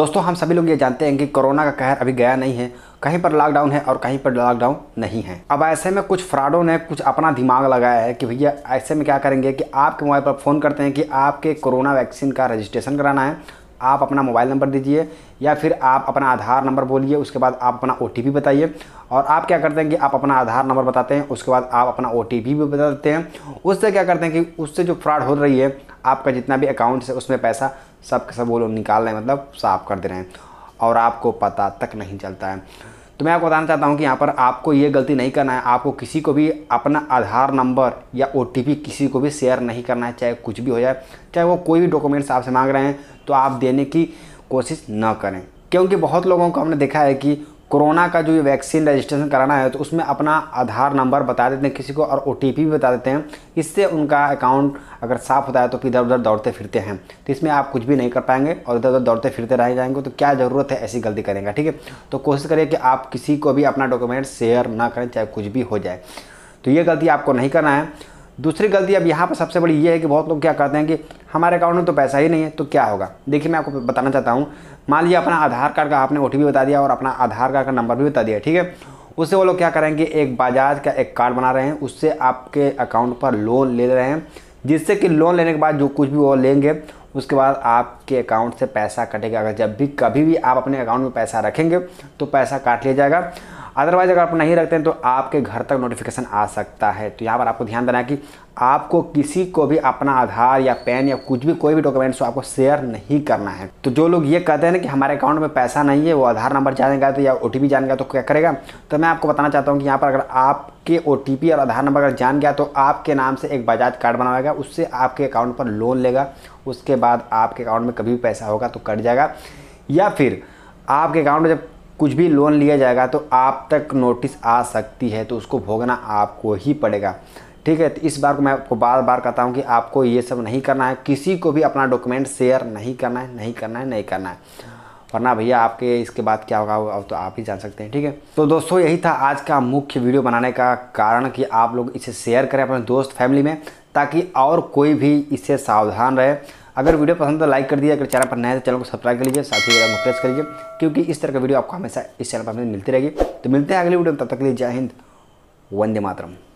दोस्तों हम सभी लोग ये जानते हैं कि कोरोना का कहर अभी गया नहीं है कहीं पर लॉकडाउन है और कहीं पर लॉकडाउन नहीं है अब ऐसे में कुछ फ्रॉडों ने कुछ अपना दिमाग लगाया है कि भैया ऐसे में क्या करेंगे कि आपके मोबाइल पर फ़ोन करते हैं कि आपके कोरोना वैक्सीन का रजिस्ट्रेशन कराना है आप अपना मोबाइल नंबर दीजिए या फिर आप अपना आधार नंबर बोलिए उसके बाद आप अपना ओ बताइए और आप क्या करते हैं कि आप अपना आधार नंबर बताते हैं उसके बाद आप अपना ओ भी बता देते हैं उससे क्या करते हैं कि उससे जो फ्रॉड हो रही है आपका जितना भी अकाउंट है उसमें पैसा सब सब वो लोग निकाल रहे हैं मतलब साफ कर दे रहे हैं और आपको पता तक नहीं चलता है तो मैं आपको बताना चाहता हूँ कि यहाँ पर आपको ये गलती नहीं करना है आपको किसी को भी अपना आधार नंबर या ओ किसी को भी शेयर नहीं करना है चाहे कुछ भी हो जाए चाहे वो कोई भी डॉक्यूमेंट्स आपसे मांग रहे हैं तो आप देने की कोशिश न करें क्योंकि बहुत लोगों को हमने देखा है कि कोरोना का जो वैक्सीन रजिस्ट्रेशन कराना है तो उसमें अपना आधार नंबर बता देते हैं किसी को और ओ भी बता देते हैं इससे उनका अकाउंट अगर साफ़ होता है तो इधर उधर दौड़ते फिरते हैं तो इसमें आप कुछ भी नहीं कर पाएंगे और इधर उधर दौड़ते फिरते रह जाएंगे तो क्या ज़रूरत है ऐसी गलती करेंगे ठीक है तो कोशिश करिए कि आप किसी को भी अपना डॉक्यूमेंट शेयर ना करें चाहे कुछ भी हो जाए तो ये गलती आपको नहीं करना है दूसरी गलती अब यहाँ पर सबसे बड़ी ये है कि बहुत लोग क्या कहते हैं कि हमारे अकाउंट में तो पैसा ही नहीं है तो क्या होगा देखिए मैं आपको बताना चाहता हूँ मान लीजिए अपना आधार कार्ड का आपने ओ बता दिया और अपना आधार कार्ड का नंबर भी बता दिया ठीक है उससे वो लोग क्या करेंगे एक बजाज का एक कार्ड बना रहे हैं उससे आपके अकाउंट पर लोन ले रहे हैं जिससे कि लोन लेने के बाद जो कुछ भी वो लेंगे उसके बाद आपके अकाउंट से पैसा कटेगा अगर जब भी कभी भी आप अपने अकाउंट में पैसा रखेंगे तो पैसा काट लिया जाएगा अदरवाइज़ अगर आप नहीं रखते हैं तो आपके घर तक नोटिफिकेशन आ सकता है तो यहाँ पर आपको ध्यान देना है कि आपको किसी को भी अपना आधार या पैन या कुछ भी कोई भी डॉक्यूमेंट्स तो आपको शेयर नहीं करना है तो जो लोग ये कहते हैं ना कि हमारे अकाउंट में पैसा नहीं है वो आधार नंबर जानेगा तो या ओ टी जानेगा तो क्या करेगा तो मैं आपको बताना चाहता हूँ कि यहाँ पर अगर आपके ओ और आधार नंबर अगर जान गया तो आपके नाम से एक बजाज कार्ड बनाएगा उससे आपके अकाउंट पर लोन लेगा उसके बाद आपके अकाउंट में कभी भी पैसा होगा तो कट जाएगा या फिर आपके अकाउंट में जब कुछ भी लोन लिया जाएगा तो आप तक नोटिस आ सकती है तो उसको भोगना आपको ही पड़ेगा ठीक है तो इस बार को मैं आपको बार बार कहता हूँ कि आपको ये सब नहीं करना है किसी को भी अपना डॉक्यूमेंट शेयर नहीं करना है नहीं करना है नहीं करना है वरना भैया आपके इसके बाद क्या होगा अब तो आप ही जान सकते हैं ठीक है तो दोस्तों यही था आज का मुख्य वीडियो बनाने का कारण कि आप लोग इसे शेयर करें अपने दोस्त फैमिली में ताकि और कोई भी इससे सावधान रहे अगर वीडियो पसंद तो लाइक कर दीजिए अगर चैनल पर नया है तो चैनल को सब्सक्राइब कर लीजिए साथ ही बेल को प्रेस कर लीजिए क्योंकि इस तरह का वीडियो आपको हमेशा इस चैनल पर हमें मिलती रहेगी तो मिलते हैं अगली वीडियो में तब तक के लिए जय हिंद वंदे मातरम